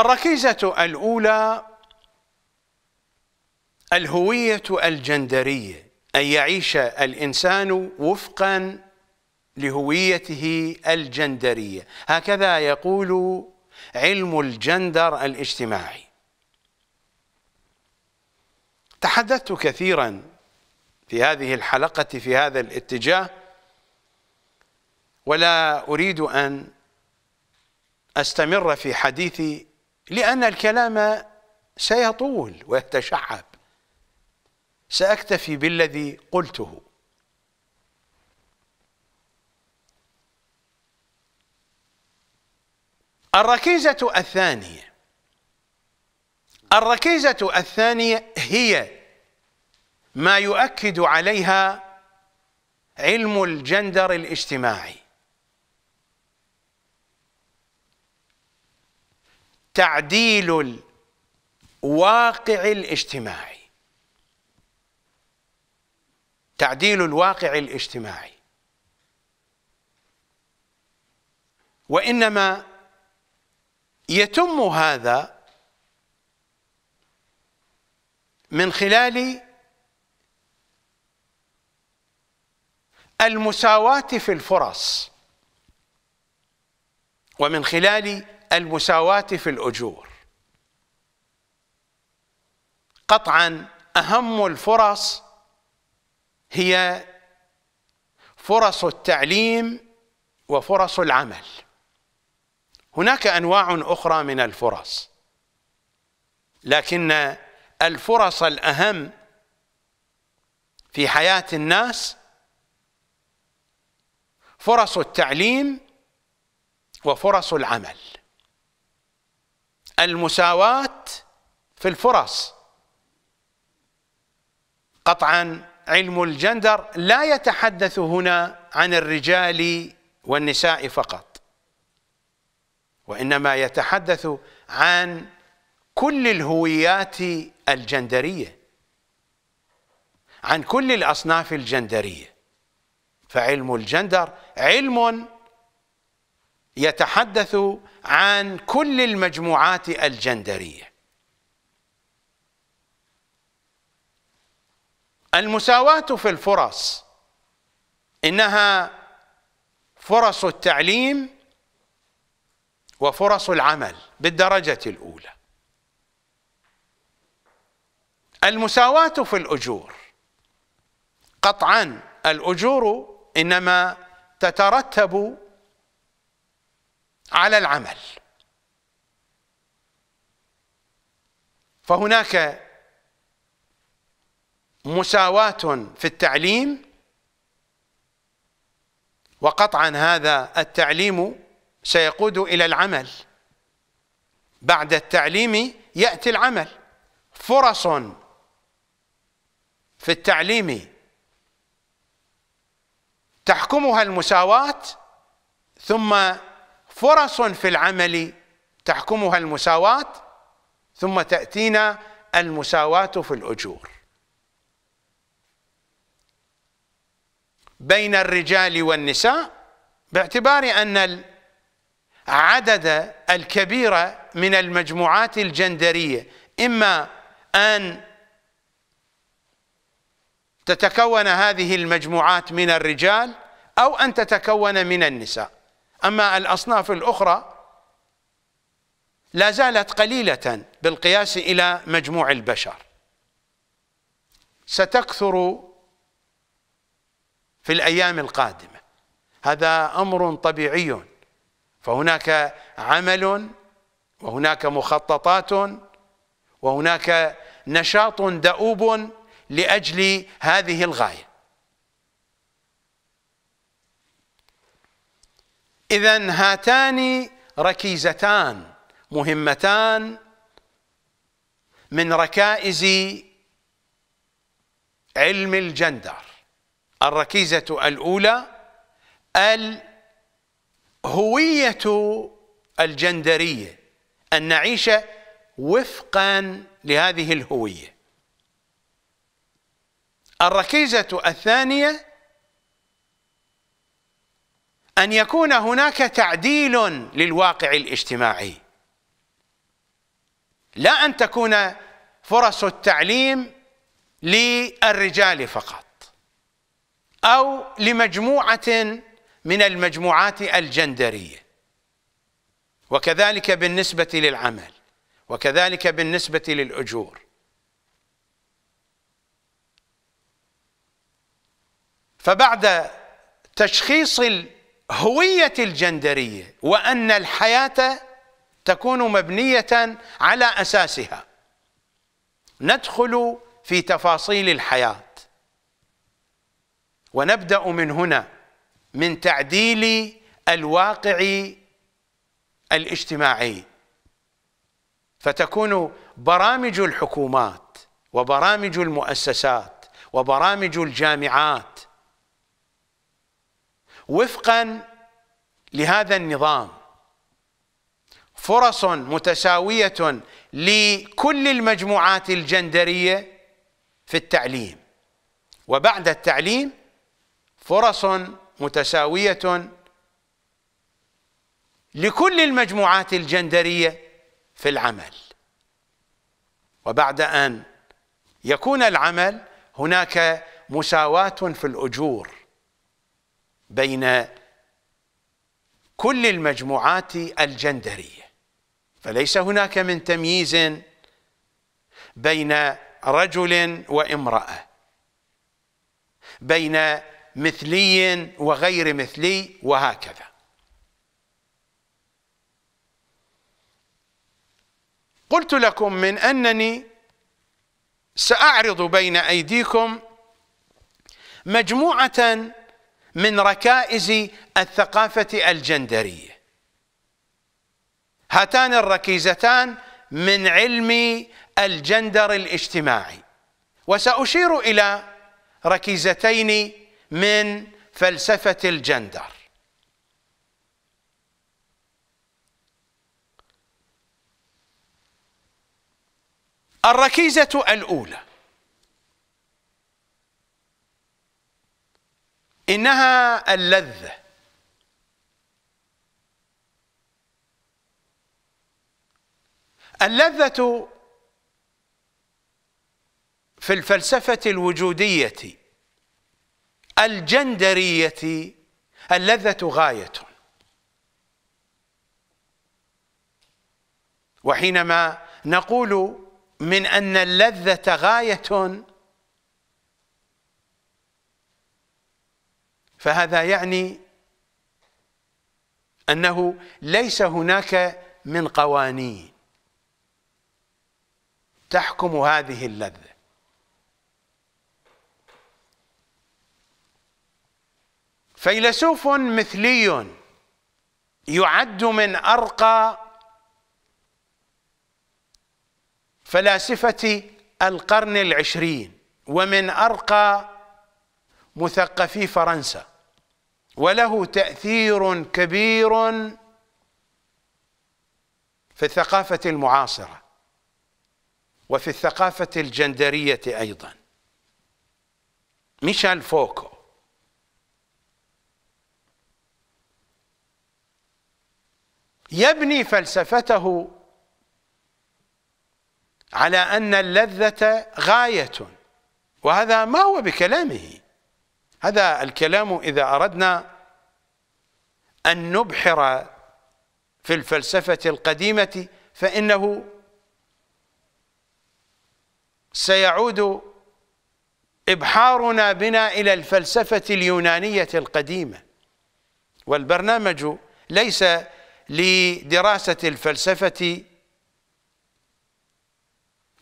الركيزة الأولى الهوية الجندرية أن يعيش الإنسان وفقا لهويته الجندرية هكذا يقول علم الجندر الاجتماعي تحدثت كثيرا في هذه الحلقة في هذا الاتجاه ولا أريد أن أستمر في حديثي لأن الكلام سيطول ويتشعب سأكتفي بالذي قلته الركيزة الثانية الركيزة الثانية هي ما يؤكد عليها علم الجندر الاجتماعي تعديل الواقع الاجتماعي تعديل الواقع الاجتماعي وإنما يتم هذا من خلال المساواة في الفرص ومن خلال المساواة في الأجور قطعا أهم الفرص هي فرص التعليم وفرص العمل هناك أنواع أخرى من الفرص لكن الفرص الأهم في حياة الناس فرص التعليم وفرص العمل المساواة في الفرص قطعا علم الجندر لا يتحدث هنا عن الرجال والنساء فقط وإنما يتحدث عن كل الهويات الجندرية عن كل الأصناف الجندرية فعلم الجندر علم يتحدث عن كل المجموعات الجندريه المساواه في الفرص انها فرص التعليم وفرص العمل بالدرجه الاولى المساواه في الاجور قطعا الاجور انما تترتب على العمل فهناك مساواة في التعليم وقطعا هذا التعليم سيقود إلى العمل بعد التعليم يأتي العمل فرص في التعليم تحكمها المساواة ثم فرص في العمل تحكمها المساواة ثم تأتينا المساواة في الأجور بين الرجال والنساء باعتبار أن العدد الكبير من المجموعات الجندرية إما أن تتكون هذه المجموعات من الرجال أو أن تتكون من النساء أما الأصناف الأخرى لا زالت قليلة بالقياس إلى مجموع البشر ستكثر في الأيام القادمة هذا أمر طبيعي فهناك عمل وهناك مخططات وهناك نشاط دؤوب لأجل هذه الغاية إذا هاتان ركيزتان مهمتان من ركائز علم الجندر الركيزة الأولى الهوية الجندرية أن نعيش وفقا لهذه الهوية الركيزة الثانية أن يكون هناك تعديل للواقع الاجتماعي لا أن تكون فرص التعليم للرجال فقط أو لمجموعة من المجموعات الجندرية وكذلك بالنسبة للعمل وكذلك بالنسبة للأجور فبعد تشخيص هوية الجندرية وأن الحياة تكون مبنية على أساسها ندخل في تفاصيل الحياة ونبدأ من هنا من تعديل الواقع الاجتماعي فتكون برامج الحكومات وبرامج المؤسسات وبرامج الجامعات وفقا لهذا النظام فرص متساوية لكل المجموعات الجندرية في التعليم وبعد التعليم فرص متساوية لكل المجموعات الجندرية في العمل وبعد أن يكون العمل هناك مساواة في الأجور بين كل المجموعات الجندريه فليس هناك من تمييز بين رجل وامراه بين مثلي وغير مثلي وهكذا قلت لكم من انني ساعرض بين ايديكم مجموعه من ركائز الثقافة الجندرية هاتان الركيزتان من علم الجندر الاجتماعي وسأشير إلى ركيزتين من فلسفة الجندر الركيزة الأولى إنها اللذة اللذة في الفلسفة الوجودية الجندرية اللذة غاية وحينما نقول من أن اللذة غاية فهذا يعني أنه ليس هناك من قوانين تحكم هذه اللذة فيلسوف مثلي يعد من أرقى فلاسفة القرن العشرين ومن أرقى مثقفي فرنسا وله تأثير كبير في الثقافة المعاصرة وفي الثقافة الجندرية أيضا ميشيل فوكو يبني فلسفته على أن اللذة غاية وهذا ما هو بكلامه هذا الكلام إذا أردنا أن نبحر في الفلسفة القديمة فإنه سيعود إبحارنا بنا إلى الفلسفة اليونانية القديمة والبرنامج ليس لدراسة الفلسفة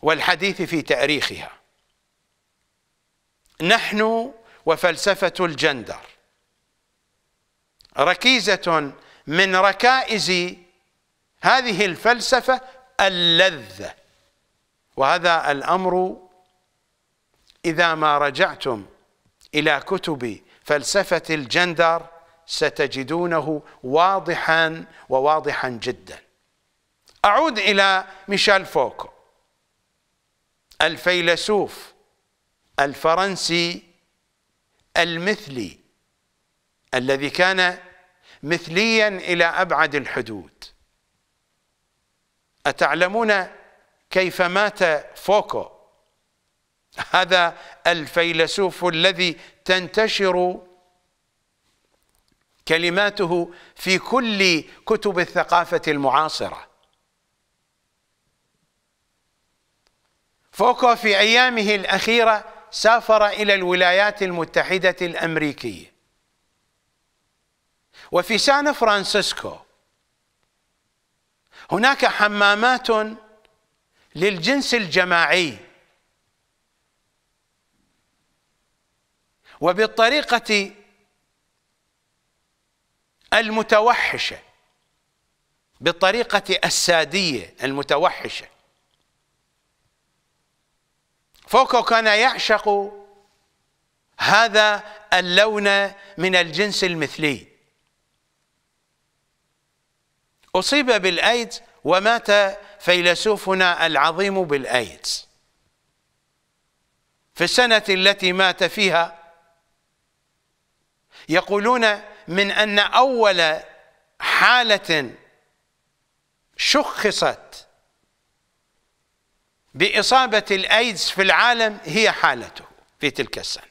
والحديث في تاريخها نحن وفلسفة الجندر ركيزة من ركائز هذه الفلسفة اللذة وهذا الأمر إذا ما رجعتم إلى كتب فلسفة الجندر ستجدونه واضحا وواضحا جدا أعود إلى ميشيل فوكو الفيلسوف الفرنسي المثلي الذي كان مثليا إلى أبعد الحدود أتعلمون كيف مات فوكو هذا الفيلسوف الذي تنتشر كلماته في كل كتب الثقافة المعاصرة فوكو في أيامه الأخيرة سافر إلى الولايات المتحدة الأمريكية وفي سان فرانسيسكو هناك حمامات للجنس الجماعي وبالطريقة المتوحشة بالطريقة السادية المتوحشة فوكو كان يعشق هذا اللون من الجنس المثلي أصيب بالأيدز ومات فيلسوفنا العظيم بالأيدز في السنة التي مات فيها يقولون من أن أول حالة شخصت بإصابة الأيدز في العالم هي حالته في تلك السنة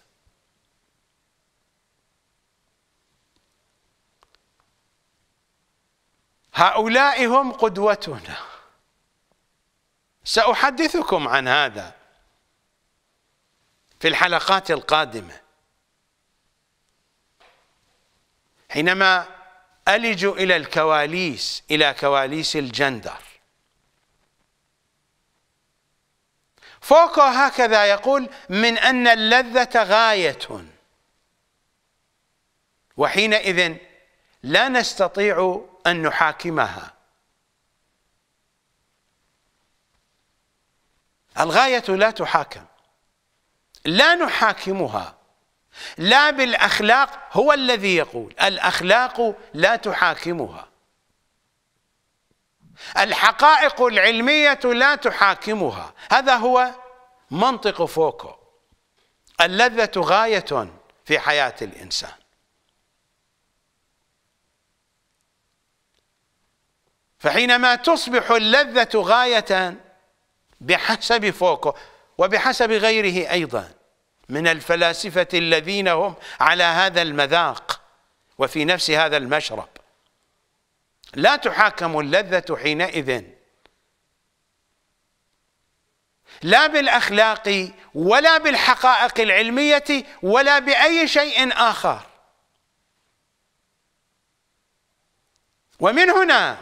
هؤلاء هم قدوتنا سأحدثكم عن هذا في الحلقات القادمة حينما ألج إلى الكواليس إلى كواليس الجندر فوق هكذا يقول من أن اللذة غاية وحينئذ لا نستطيع أن نحاكمها الغاية لا تحاكم لا نحاكمها لا بالأخلاق هو الذي يقول الأخلاق لا تحاكمها الحقائق العلمية لا تحاكمها هذا هو منطق فوكو اللذة غاية في حياة الإنسان فحينما تصبح اللذة غاية بحسب فوكو وبحسب غيره أيضا من الفلاسفة الذين هم على هذا المذاق وفي نفس هذا المشرب لا تحاكم اللذة حينئذ لا بالأخلاق ولا بالحقائق العلمية ولا بأي شيء آخر ومن هنا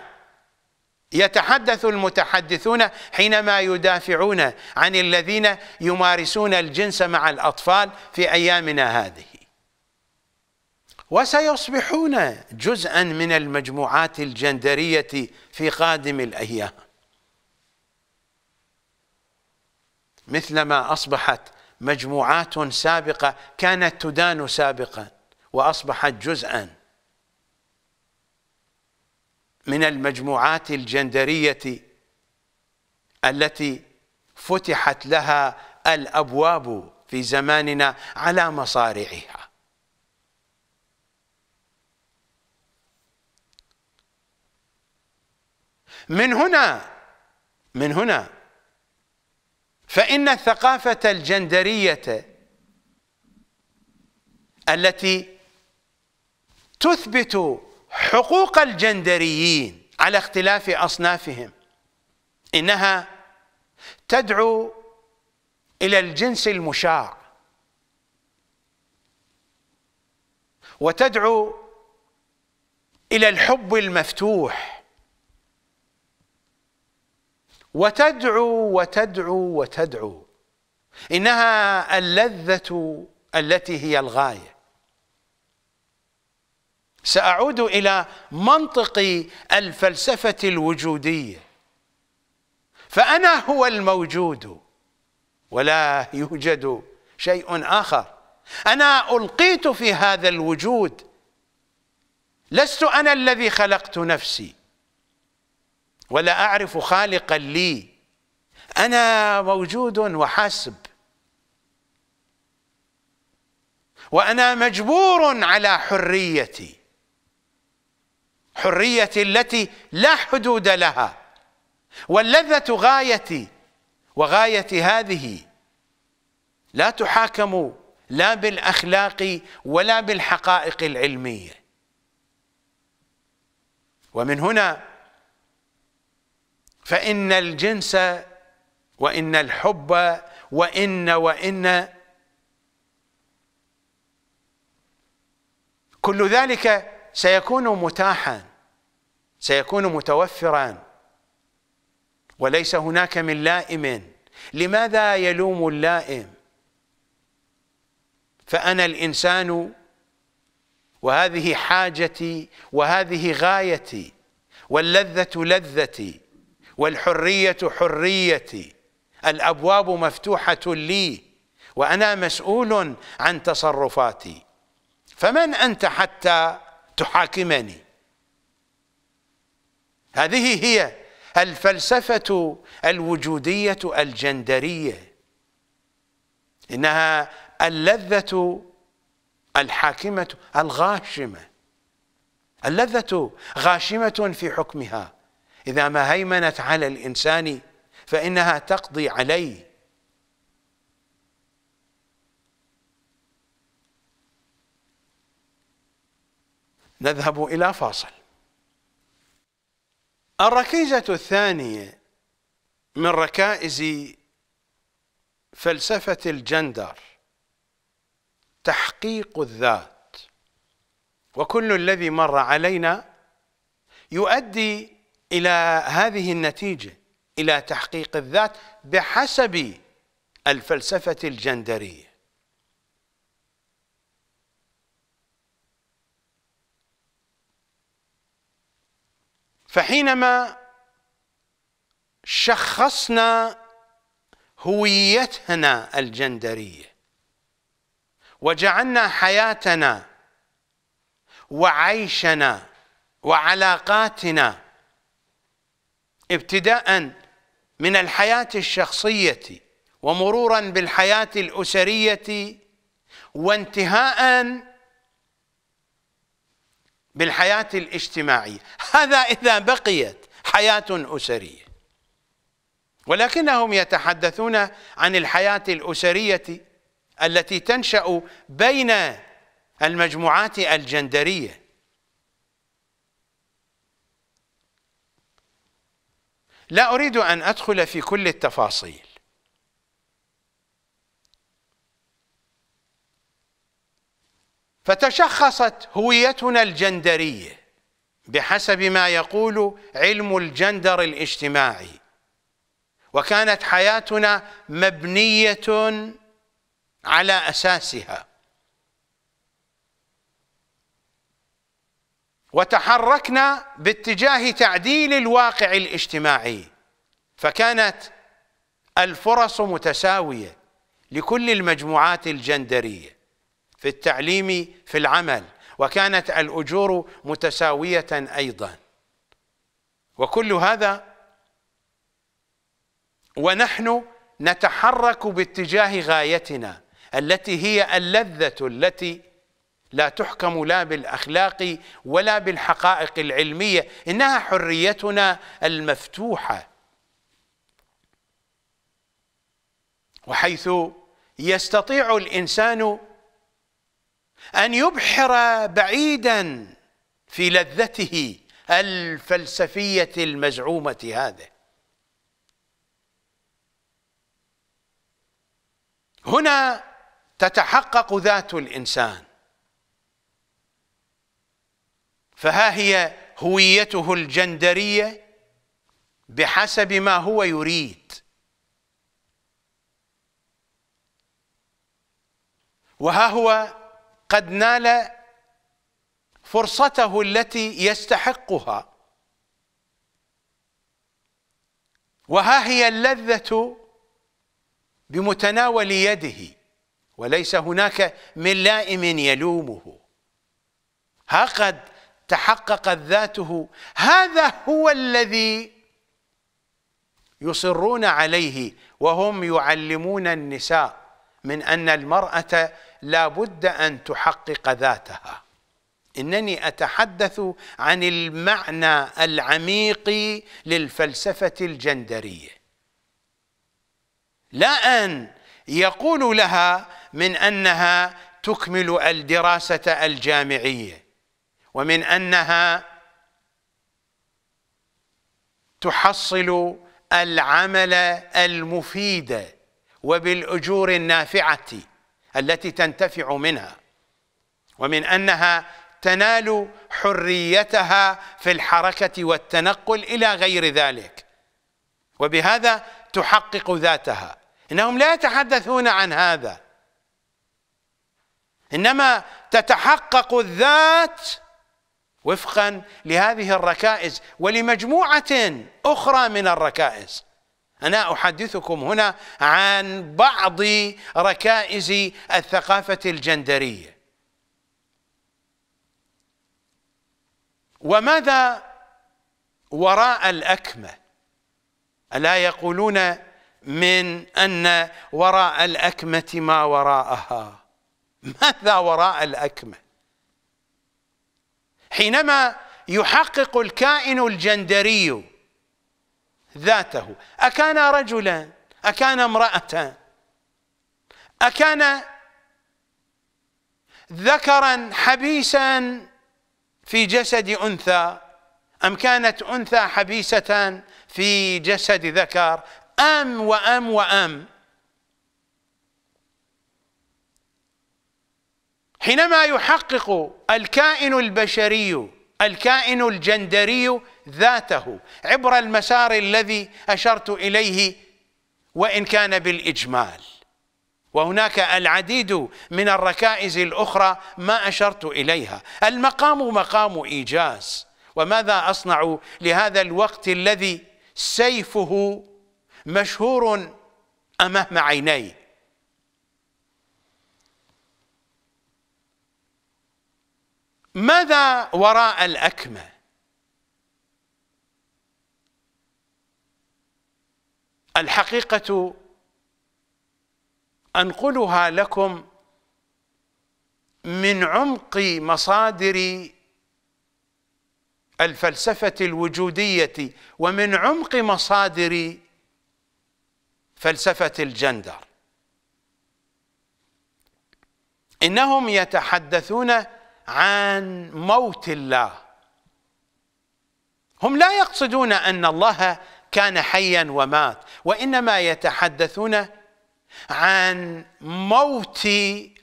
يتحدث المتحدثون حينما يدافعون عن الذين يمارسون الجنس مع الأطفال في أيامنا هذه وسيصبحون جزءا من المجموعات الجندرية في قادم الأيام مثلما أصبحت مجموعات سابقة كانت تدان سابقا وأصبحت جزءا من المجموعات الجندرية التي فتحت لها الأبواب في زماننا على مصارعها من هنا من هنا فإن الثقافة الجندرية التي تثبت حقوق الجندريين على اختلاف أصنافهم إنها تدعو إلى الجنس المشاع وتدعو إلى الحب المفتوح وتدعو وتدعو وتدعو إنها اللذة التي هي الغاية سأعود إلى منطق الفلسفة الوجودية فأنا هو الموجود ولا يوجد شيء آخر أنا ألقيت في هذا الوجود لست أنا الذي خلقت نفسي ولا أعرف خالقا لي أنا موجود وحسب وأنا مجبور على حريتي حريتي التي لا حدود لها واللذة غايتي وغايتي هذه لا تحاكم لا بالأخلاق ولا بالحقائق العلمية ومن هنا فإن الجنس وإن الحب وإن وإن كل ذلك سيكون متاحا سيكون متوفرا وليس هناك من لائم لماذا يلوم اللائم فأنا الإنسان وهذه حاجتي وهذه غايتي واللذة لذتي والحرية حريتي الأبواب مفتوحة لي وأنا مسؤول عن تصرفاتي فمن أنت حتى تحاكمني هذه هي الفلسفة الوجودية الجندرية إنها اللذة الحاكمة الغاشمة اللذة غاشمة في حكمها إذا ما هيمنت على الإنسان فإنها تقضي عليه نذهب إلى فاصل الركيزة الثانية من ركائز فلسفة الجندر تحقيق الذات وكل الذي مر علينا يؤدي إلى هذه النتيجة إلى تحقيق الذات بحسب الفلسفة الجندرية فحينما شخصنا هويتنا الجندرية وجعلنا حياتنا وعيشنا وعلاقاتنا ابتداء من الحياة الشخصية ومرورا بالحياة الأسرية وانتهاء بالحياة الاجتماعية هذا إذا بقيت حياة أسرية ولكنهم يتحدثون عن الحياة الأسرية التي تنشأ بين المجموعات الجندرية لا أريد أن أدخل في كل التفاصيل فتشخصت هويتنا الجندرية بحسب ما يقول علم الجندر الاجتماعي وكانت حياتنا مبنية على أساسها وتحركنا باتجاه تعديل الواقع الاجتماعي فكانت الفرص متساويه لكل المجموعات الجندريه في التعليم في العمل وكانت الاجور متساويه ايضا وكل هذا ونحن نتحرك باتجاه غايتنا التي هي اللذه التي لا تحكم لا بالاخلاق ولا بالحقائق العلميه انها حريتنا المفتوحه وحيث يستطيع الانسان ان يبحر بعيدا في لذته الفلسفيه المزعومه هذه هنا تتحقق ذات الانسان فها هي هويته الجندريه بحسب ما هو يريد وها هو قد نال فرصته التي يستحقها وها هي اللذه بمتناول يده وليس هناك من لائم يلومه ها قد تحققت ذاته هذا هو الذي يصرون عليه وهم يعلمون النساء من ان المراه لا بد ان تحقق ذاتها انني اتحدث عن المعنى العميق للفلسفه الجندريه لا ان يقول لها من انها تكمل الدراسه الجامعيه ومن انها تحصل العمل المفيد وبالاجور النافعه التي تنتفع منها ومن انها تنال حريتها في الحركه والتنقل الى غير ذلك وبهذا تحقق ذاتها انهم لا يتحدثون عن هذا انما تتحقق الذات وفقا لهذه الركائز ولمجموعة أخرى من الركائز أنا أحدثكم هنا عن بعض ركائز الثقافة الجندرية وماذا وراء الأكمة ألا يقولون من أن وراء الأكمة ما وراءها ماذا وراء الأكمة حينما يحقق الكائن الجندري ذاته أكان رجلا أكان امرأة أكان ذكرا حبيسا في جسد أنثى أم كانت أنثى حبيسة في جسد ذكر أم وأم وأم حينما يحقق الكائن البشري الكائن الجندري ذاته عبر المسار الذي أشرت إليه وإن كان بالإجمال وهناك العديد من الركائز الأخرى ما أشرت إليها المقام مقام إيجاز وماذا أصنع لهذا الوقت الذي سيفه مشهور أمام عيني ماذا وراء الأكمة الحقيقة أنقلها لكم من عمق مصادر الفلسفة الوجودية ومن عمق مصادر فلسفة الجندر إنهم يتحدثون عن موت الله هم لا يقصدون ان الله كان حيا ومات وانما يتحدثون عن موت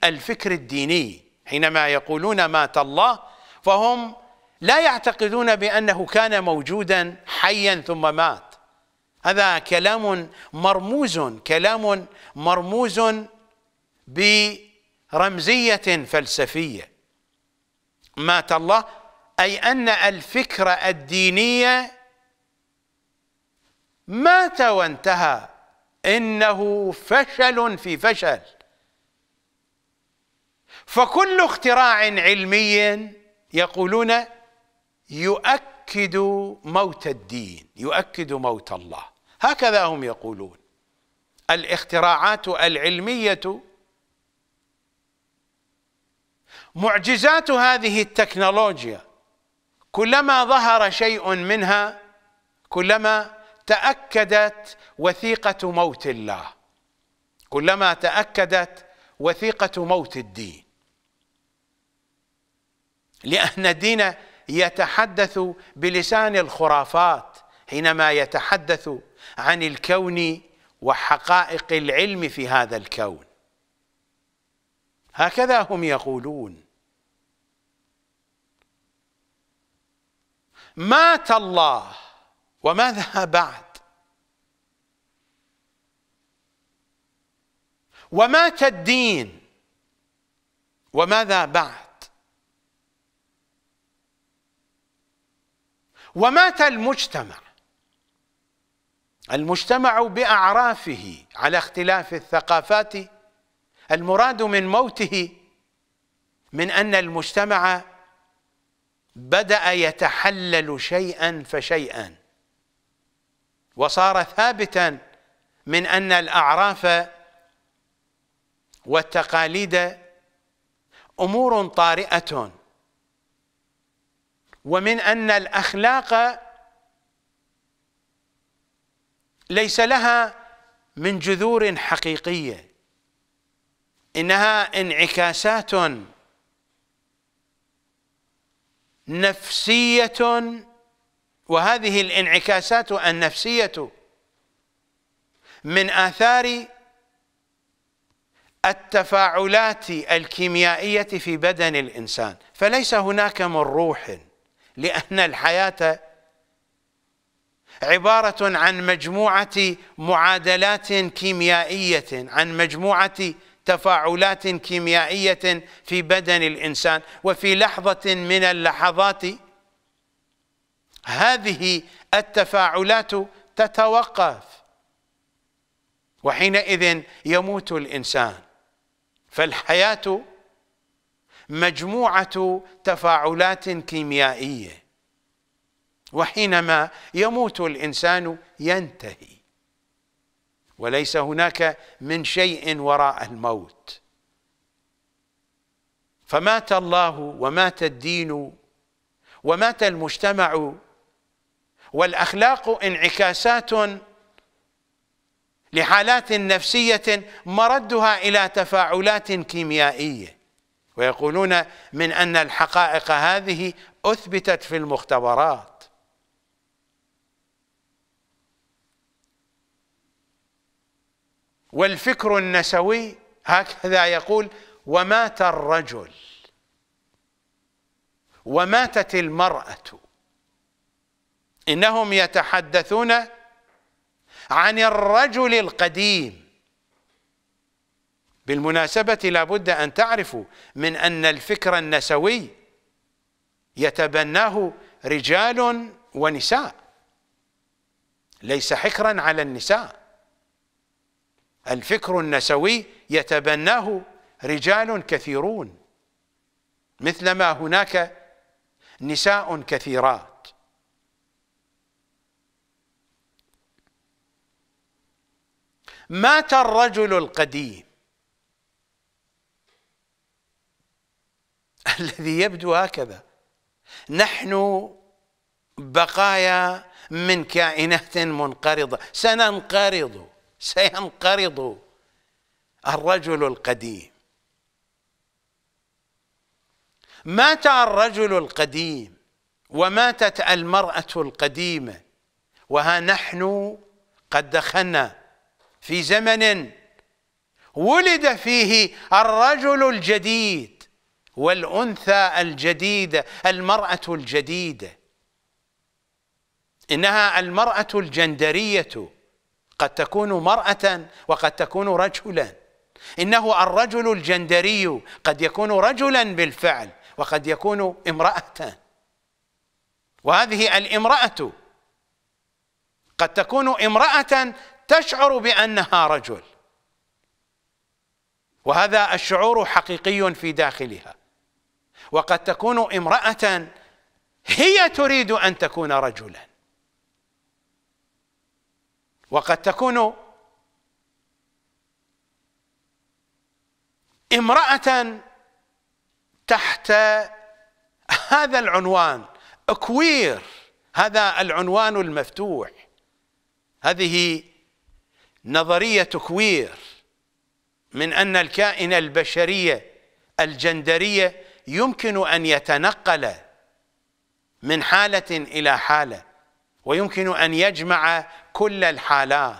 الفكر الديني حينما يقولون مات الله فهم لا يعتقدون بانه كان موجودا حيا ثم مات هذا كلام مرموز كلام مرموز برمزيه فلسفيه مات الله أي أن الفكرة الدينية مات وانتهى إنه فشل في فشل فكل اختراع علمي يقولون يؤكد موت الدين يؤكد موت الله هكذا هم يقولون الاختراعات العلميه معجزات هذه التكنولوجيا كلما ظهر شيء منها كلما تأكدت وثيقة موت الله كلما تأكدت وثيقة موت الدين لأن الدين يتحدث بلسان الخرافات حينما يتحدث عن الكون وحقائق العلم في هذا الكون هكذا هم يقولون مات الله وماذا بعد ومات الدين وماذا بعد ومات المجتمع المجتمع باعرافه على اختلاف الثقافات المراد من موته من أن المجتمع بدأ يتحلل شيئا فشيئا وصار ثابتا من أن الأعراف والتقاليد أمور طارئة ومن أن الأخلاق ليس لها من جذور حقيقيه انها انعكاسات نفسيه وهذه الانعكاسات النفسيه من اثار التفاعلات الكيميائيه في بدن الانسان فليس هناك من روح لان الحياه عباره عن مجموعه معادلات كيميائيه عن مجموعه تفاعلات كيميائية في بدن الإنسان وفي لحظة من اللحظات هذه التفاعلات تتوقف وحينئذ يموت الإنسان فالحياة مجموعة تفاعلات كيميائية وحينما يموت الإنسان ينتهي وليس هناك من شيء وراء الموت فمات الله ومات الدين ومات المجتمع والاخلاق انعكاسات لحالات نفسيه مردها الى تفاعلات كيميائيه ويقولون من ان الحقائق هذه اثبتت في المختبرات والفكر النسوي هكذا يقول ومات الرجل وماتت المرأة إنهم يتحدثون عن الرجل القديم بالمناسبة لابد أن تعرفوا من أن الفكر النسوي يتبناه رجال ونساء ليس حكرا على النساء الفكر النسوي يتبناه رجال كثيرون مثلما هناك نساء كثيرات مات الرجل القديم الذي يبدو هكذا نحن بقايا من كائنات منقرضة سننقرض سينقرض الرجل القديم مات الرجل القديم وماتت المرأة القديمة وها نحن قد دخلنا في زمن ولد فيه الرجل الجديد والأنثى الجديدة المرأة الجديدة إنها المرأة الجندرية قد تكون مرأة وقد تكون رجلا إنه الرجل الجندري قد يكون رجلا بالفعل وقد يكون امرأة وهذه الامرأة قد تكون امرأة تشعر بأنها رجل وهذا الشعور حقيقي في داخلها وقد تكون امرأة هي تريد أن تكون رجلا وقد تكون امرأة تحت هذا العنوان كوير هذا العنوان المفتوح هذه نظرية كوير من أن الكائن البشرية الجندرية يمكن أن يتنقل من حالة إلى حالة ويمكن أن يجمع كل الحالات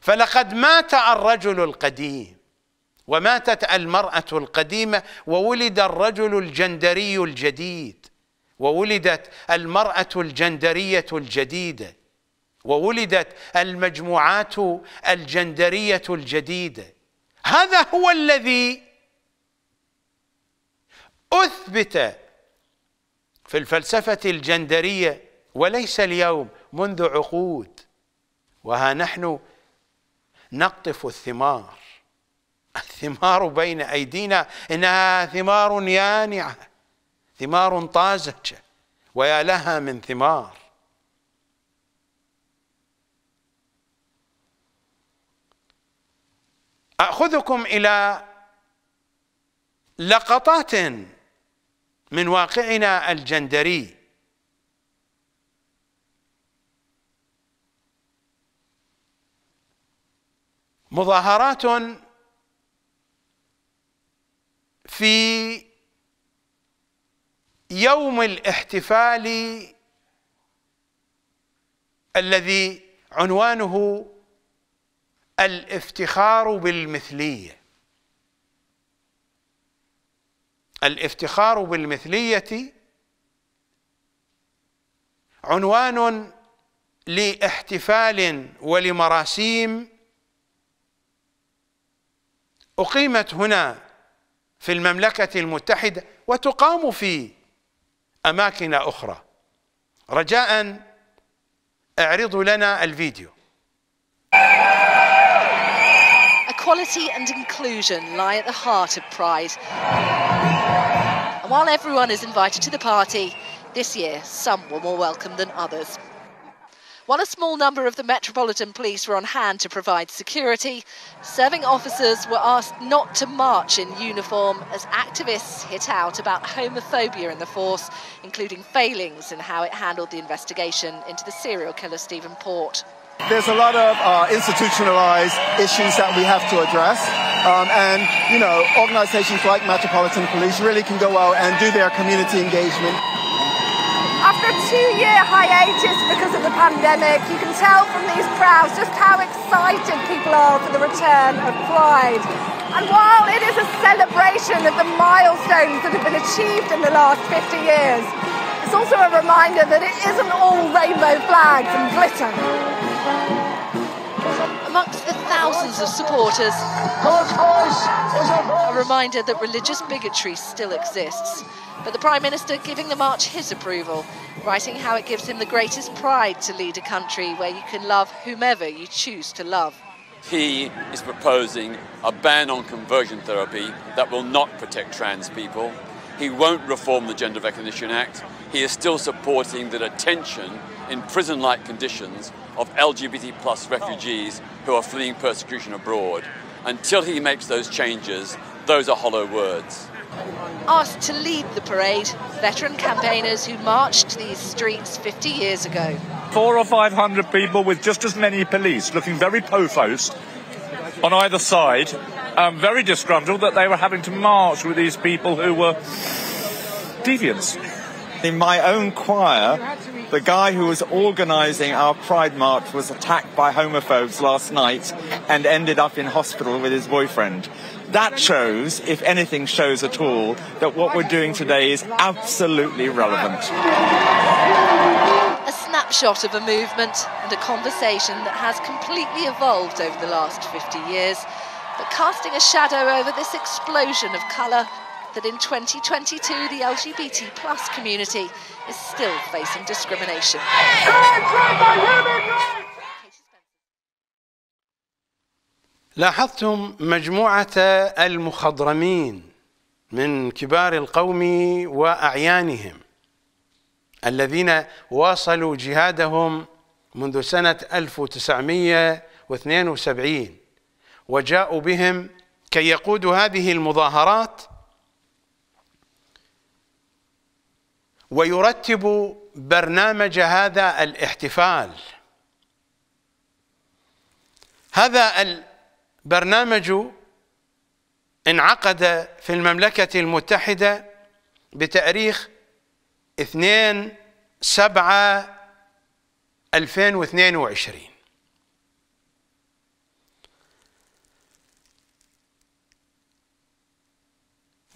فلقد مات الرجل القديم وماتت المرأة القديمة وولد الرجل الجندري الجديد وولدت المرأة الجندرية الجديدة وولدت المجموعات الجندرية الجديدة هذا هو الذي أثبت في الفلسفة الجندرية وليس اليوم منذ عقود وها نحن نقطف الثمار الثمار بين أيدينا إنها ثمار يانعة ثمار طازجة ويا لها من ثمار أخذكم إلى لقطات من واقعنا الجندري مظاهرات في يوم الاحتفال الذي عنوانه الافتخار بالمثليه الافتخار بالمثليه عنوان لاحتفال ولمراسيم اقيمت هنا في المملكه المتحده وتقام في اماكن اخرى رجاء اعرضوا لنا الفيديو Equality and inclusion lie at the heart of pride. And while everyone is invited to the party, this year some were more welcome than others. While a small number of the Metropolitan Police were on hand to provide security, serving officers were asked not to march in uniform as activists hit out about homophobia in the force, including failings in how it handled the investigation into the serial killer Stephen Port. There's a lot of uh, institutionalized issues that we have to address. Um, and, you know, organizations like Metropolitan Police really can go out and do their community engagement. After a two-year hiatus because of the pandemic, you can tell from these crowds just how excited people are for the return of Pride. And while it is a celebration of the milestones that have been achieved in the last 50 years, it's also a reminder that it isn't all rainbow flags and glitter amongst the thousands of supporters, a reminder that religious bigotry still exists. But the Prime Minister giving the march his approval, writing how it gives him the greatest pride to lead a country where you can love whomever you choose to love. He is proposing a ban on conversion therapy that will not protect trans people. He won't reform the Gender Recognition Act. He is still supporting the detention in prison like conditions of LGBT plus refugees who are fleeing persecution abroad. Until he makes those changes, those are hollow words. Asked to lead the parade, veteran campaigners who marched these streets 50 years ago. Four or five hundred people with just as many police looking very pofos on either side, um, very disgruntled that they were having to march with these people who were deviants. In my own choir, the guy who was organising our Pride March was attacked by homophobes last night and ended up in hospital with his boyfriend. That shows, if anything shows at all, that what we're doing today is absolutely relevant. A snapshot of a movement and a conversation that has completely evolved over the last 50 years, but casting a shadow over this explosion of colour that in 2022 the LGBT plus community is still facing discrimination. لاحظتم مجموعة المخضرمين من كبار القوم وأعيانهم الذين واصلوا جهادهم منذ سنة 1972 وجاءوا بهم كي يقودوا هذه المظاهرات ويرتب برنامج هذا الاحتفال هذا البرنامج انعقد في المملكة المتحدة بتاريخ 2 7 2022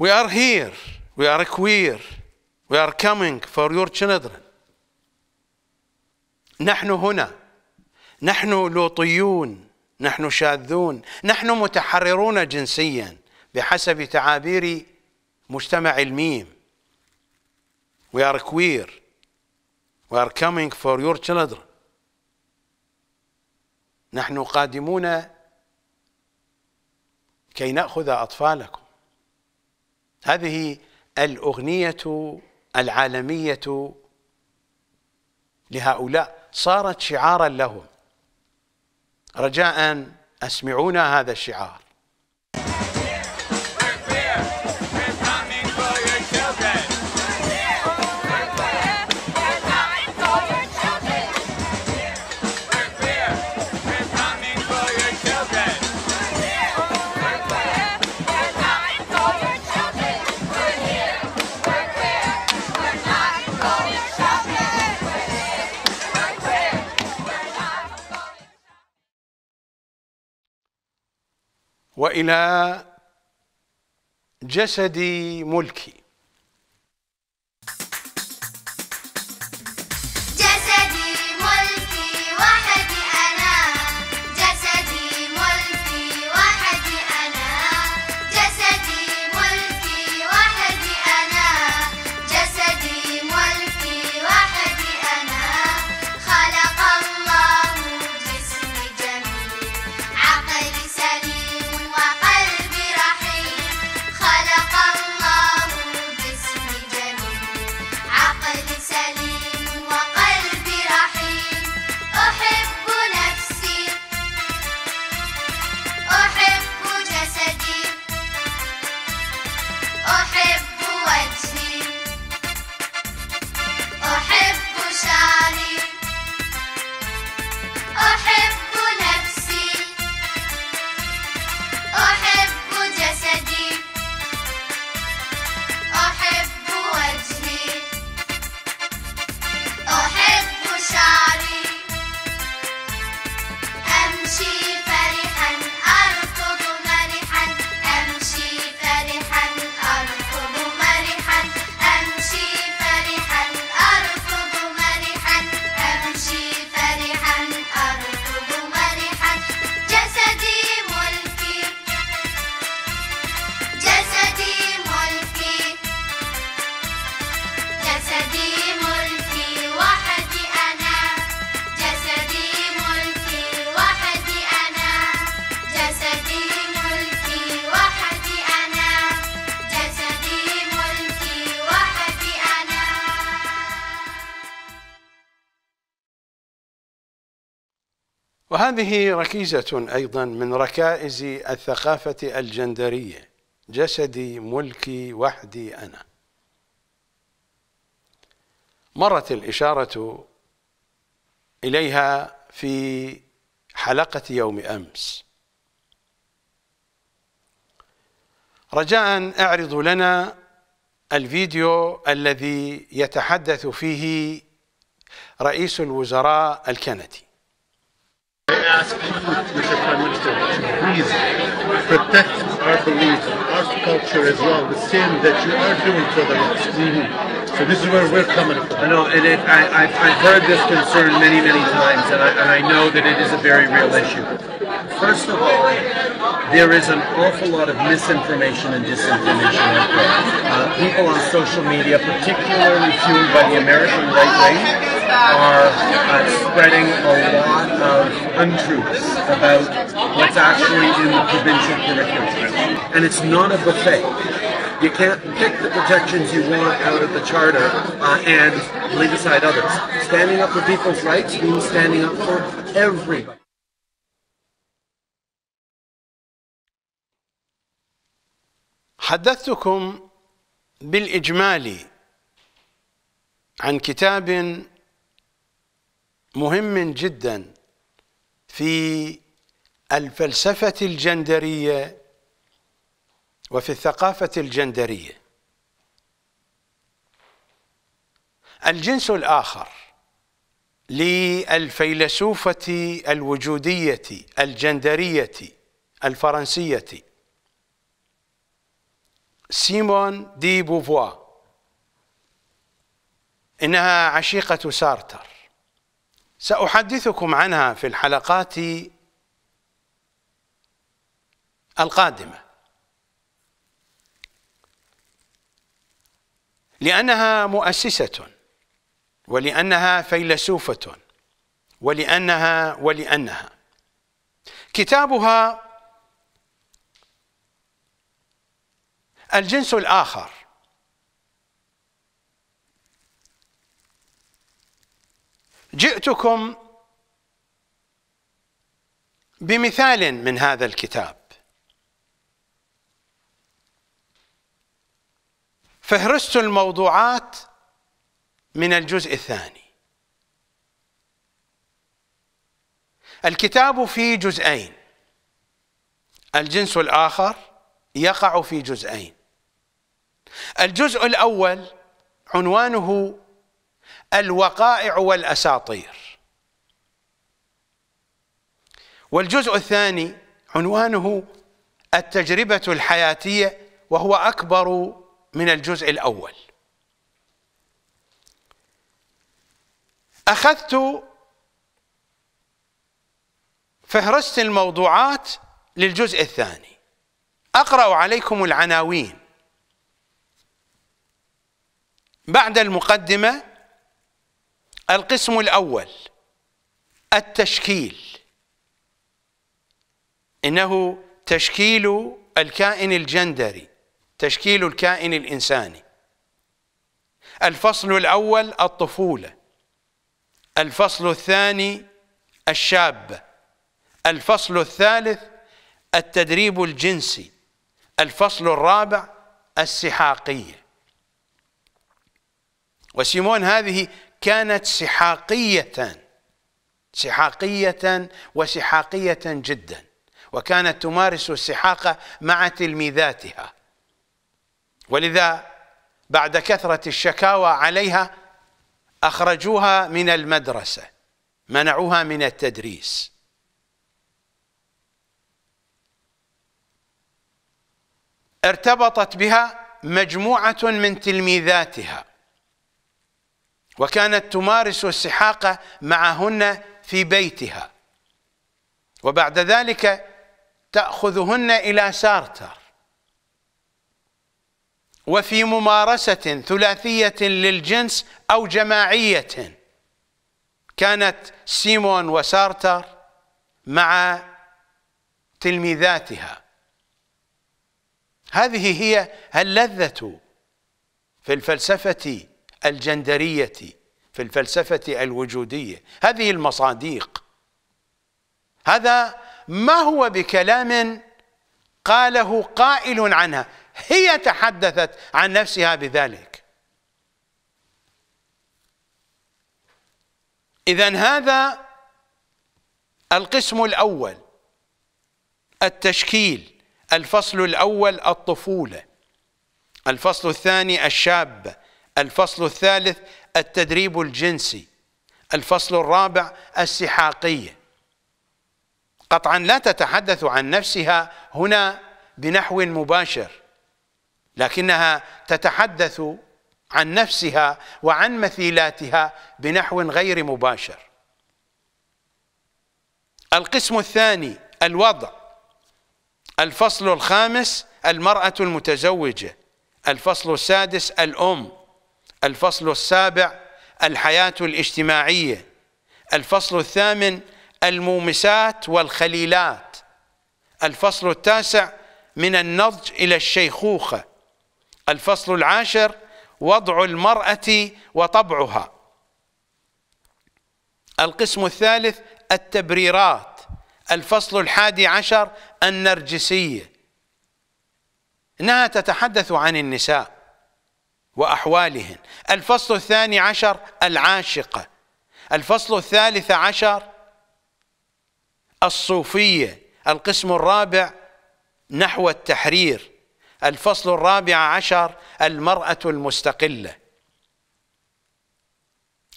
We are here, we are queer We are coming for your children. نحن هنا نحن لوطيون نحن شاذون نحن متحررون جنسيا بحسب تعابير مجتمع الميم We are queer. We are coming for your children. نحن قادمون كي ناخذ اطفالكم. هذه الاغنيه العالمية لهؤلاء صارت شعارا لهم رجاء أسمعونا هذا الشعار إلى جسدي ملكي هذه ركيزة أيضا من ركائز الثقافة الجندرية جسدي ملكي وحدي أنا مرت الإشارة إليها في حلقة يوم أمس رجاء اعرض لنا الفيديو الذي يتحدث فيه رئيس الوزراء الكندي I ask you, Mr. Prime Minister to please protect our beliefs, our culture as well, the same that you are doing for the rest. Mm -hmm. So this is where we're coming from. I know, and it, I, have heard this concern many, many times, and I, and I know that it is a very real issue. First of all, there is an awful lot of misinformation and disinformation out there. Uh, people on social media, particularly fueled by the American right wing, are uh, spreading a lot of untruths about what's actually in the provincial curriculum. And it's not a buffet. You can't pick the protections you want out of the Charter uh, and leave aside others. Standing up for people's rights means standing up for everybody. حدثتكم بالاجمال عن كتاب مهم جدا في الفلسفة الجندرية وفي الثقافة الجندرية الجنس الآخر للفيلسوفة الوجودية الجندرية الفرنسية سيمون دي بوفوا إنها عشيقة سارتر سأحدثكم عنها في الحلقات القادمة لأنها مؤسسة ولأنها فيلسوفة ولأنها ولأنها كتابها الجنس الآخر جئتكم بمثال من هذا الكتاب فهرست الموضوعات من الجزء الثاني الكتاب في جزئين الجنس الآخر يقع في جزئين الجزء الأول عنوانه الوقائع والأساطير والجزء الثاني عنوانه التجربة الحياتية وهو أكبر من الجزء الأول أخذت فهرست الموضوعات للجزء الثاني أقرأ عليكم العناوين بعد المقدمة القسم الأول التشكيل إنه تشكيل الكائن الجندري تشكيل الكائن الإنساني الفصل الأول الطفولة الفصل الثاني الشابة الفصل الثالث التدريب الجنسي الفصل الرابع السحاقية وسيمون هذه كانت سحاقية سحاقية وسحاقية جدا وكانت تمارس السحاقة مع تلميذاتها ولذا بعد كثرة الشكاوى عليها أخرجوها من المدرسة منعوها من التدريس ارتبطت بها مجموعة من تلميذاتها وكانت تمارس السحاقة معهن في بيتها وبعد ذلك تأخذهن إلى سارتر وفي ممارسة ثلاثية للجنس أو جماعية كانت سيمون وسارتر مع تلميذاتها هذه هي اللذة في الفلسفة الجندرية في الفلسفة الوجودية هذه المصاديق هذا ما هو بكلام قاله قائل عنها هي تحدثت عن نفسها بذلك إذا هذا القسم الأول التشكيل الفصل الأول الطفولة الفصل الثاني الشابة الفصل الثالث التدريب الجنسي الفصل الرابع السحاقية قطعا لا تتحدث عن نفسها هنا بنحو مباشر لكنها تتحدث عن نفسها وعن مثيلاتها بنحو غير مباشر القسم الثاني الوضع الفصل الخامس المرأة المتزوجة الفصل السادس الأم الفصل السابع الحياة الاجتماعية الفصل الثامن المومسات والخليلات الفصل التاسع من النضج إلى الشيخوخة الفصل العاشر وضع المرأة وطبعها القسم الثالث التبريرات الفصل الحادي عشر النرجسية إنها تتحدث عن النساء وأحوالهن الفصل الثاني عشر العاشقة الفصل الثالث عشر الصوفية القسم الرابع نحو التحرير الفصل الرابع عشر المرأة المستقلة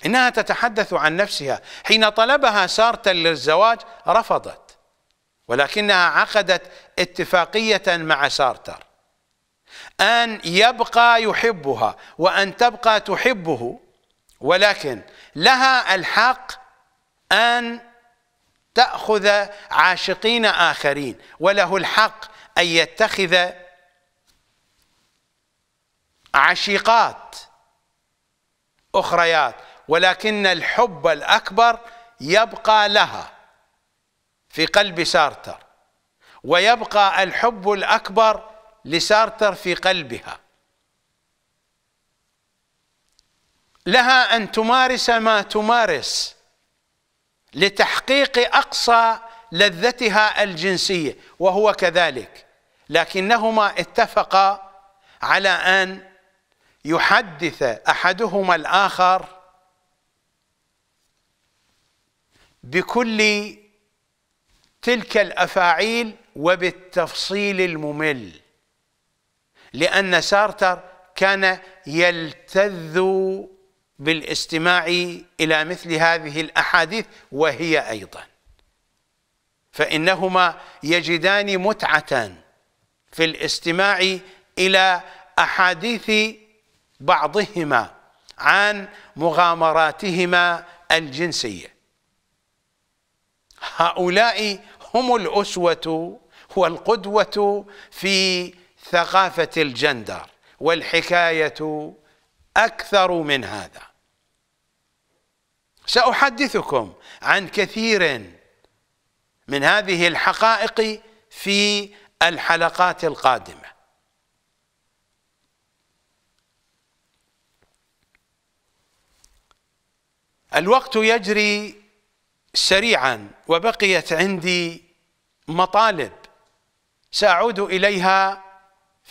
إنها تتحدث عن نفسها حين طلبها سارتا للزواج رفضت ولكنها عقدت اتفاقية مع سارتر أن يبقى يحبها وأن تبقى تحبه ولكن لها الحق أن تأخذ عاشقين آخرين وله الحق أن يتخذ عشيقات أخريات ولكن الحب الأكبر يبقى لها في قلب سارتر ويبقى الحب الأكبر لسارتر في قلبها لها ان تمارس ما تمارس لتحقيق اقصى لذتها الجنسيه وهو كذلك لكنهما اتفقا على ان يحدث احدهما الاخر بكل تلك الافاعيل وبالتفصيل الممل لأن سارتر كان يلتذ بالاستماع إلى مثل هذه الأحاديث وهي أيضا فإنهما يجدان متعة في الاستماع إلى أحاديث بعضهما عن مغامراتهما الجنسية هؤلاء هم الأسوة والقدوة في ثقافة الجندر والحكاية أكثر من هذا سأحدثكم عن كثير من هذه الحقائق في الحلقات القادمة الوقت يجري سريعا وبقيت عندي مطالب سأعود إليها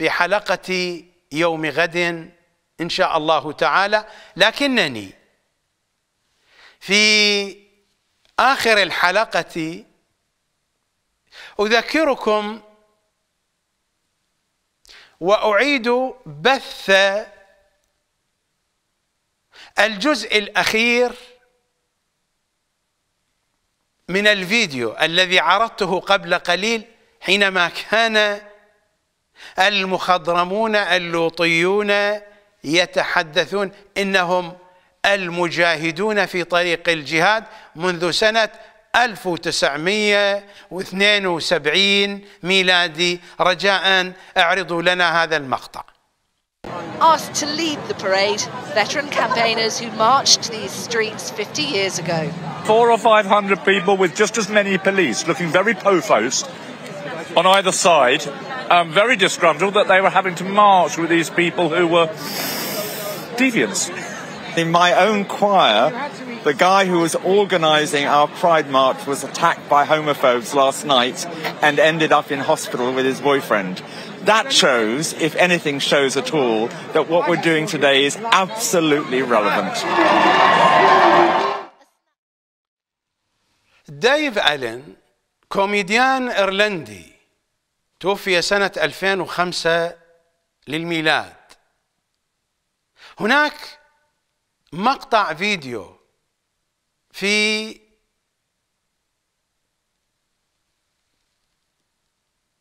في حلقة يوم غد إن شاء الله تعالى لكنني في آخر الحلقة أذكركم وأعيد بث الجزء الأخير من الفيديو الذي عرضته قبل قليل حينما كان المخضرمون اللوطيون يتحدثون إنهم المجاهدون في طريق الجهاد منذ سنة 1972 ميلادي رجاء اعرضوا لنا هذا المقطع Asked to lead the parade, veteran campaigners who marched these streets 50 years ago. Four or five hundred people with just as many police looking very po-faced on either side, um, very disgruntled that they were having to march with these people who were deviants. In my own choir, the guy who was organising our Pride March was attacked by homophobes last night and ended up in hospital with his boyfriend. That shows, if anything shows at all, that what we're doing today is absolutely relevant. Dave Allen, comedian, إيرلندي توفي سنة 2005 للميلاد هناك مقطع فيديو في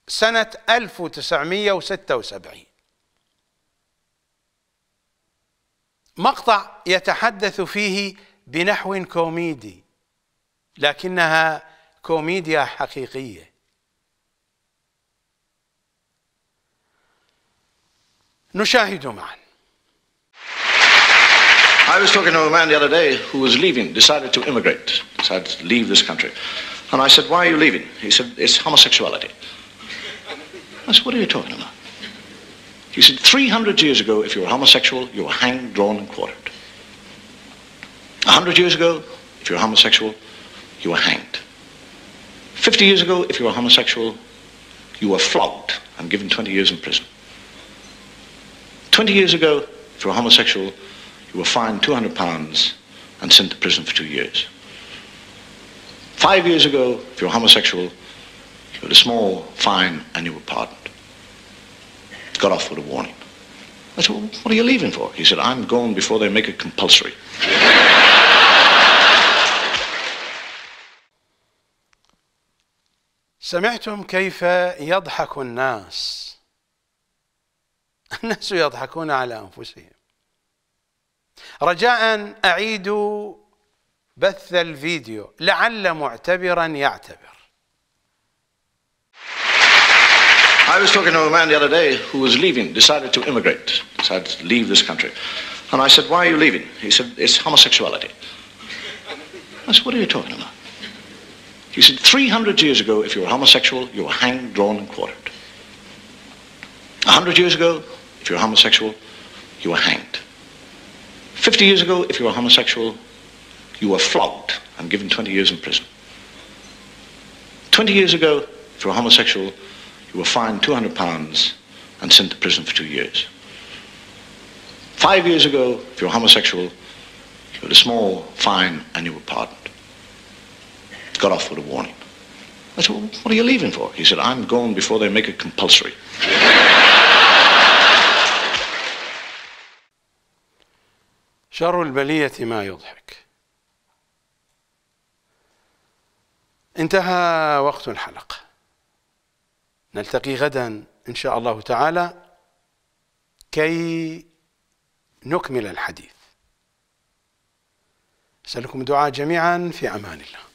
سنة 1976 مقطع يتحدث فيه بنحو كوميدي لكنها كوميديا حقيقيه نشاهد معا I was talking to a man the other day who was leaving, decided to immigrate, decided to leave this country. And I said, why are you leaving? He said, it's homosexuality. I said, what are you talking about? He said, 300 years ago, if you were homosexual, you were hanged, drawn, and quartered. 100 years ago, if you were homosexual, you were hanged. 50 years ago, if you were homosexual, you were flogged and given 20 years in prison. 20 years ago, if you were homosexual, you were fined £200 and sent to prison for two years. Five years ago, if you were homosexual, you had a small fine and you were pardoned. Got off with a warning. I said, well, what are you leaving for? He said, I'm going before they make it compulsory. سمعتم كيف يضحك الناس الناس يضحكون على أنفسهم رجاء أعيدوا بث الفيديو لعل معتبرا يعتبر I was talking to a man the other day who was leaving, decided to immigrate, decided to leave this country. And I said, why are you leaving? He said, it's homosexuality. I said, what are you talking about? He said, 300 years ago, if you were homosexual, you were hanged, drawn, and quartered. 100 years ago, if you're homosexual, you were hanged. 50 years ago, if you were homosexual, you were flogged and given 20 years in prison. 20 years ago, if you were homosexual, you were fined 200 pounds and sent to prison for two years. Five years ago, if you were homosexual, you had a small fine and you were pardoned. Got off with a warning. I said, well, what are you leaving for? He said, I'm going before they make it compulsory. شر البلية ما يضحك انتهى وقت الحلقة نلتقي غدا إن شاء الله تعالى كي نكمل الحديث أسألكم دعاء جميعا في أمان الله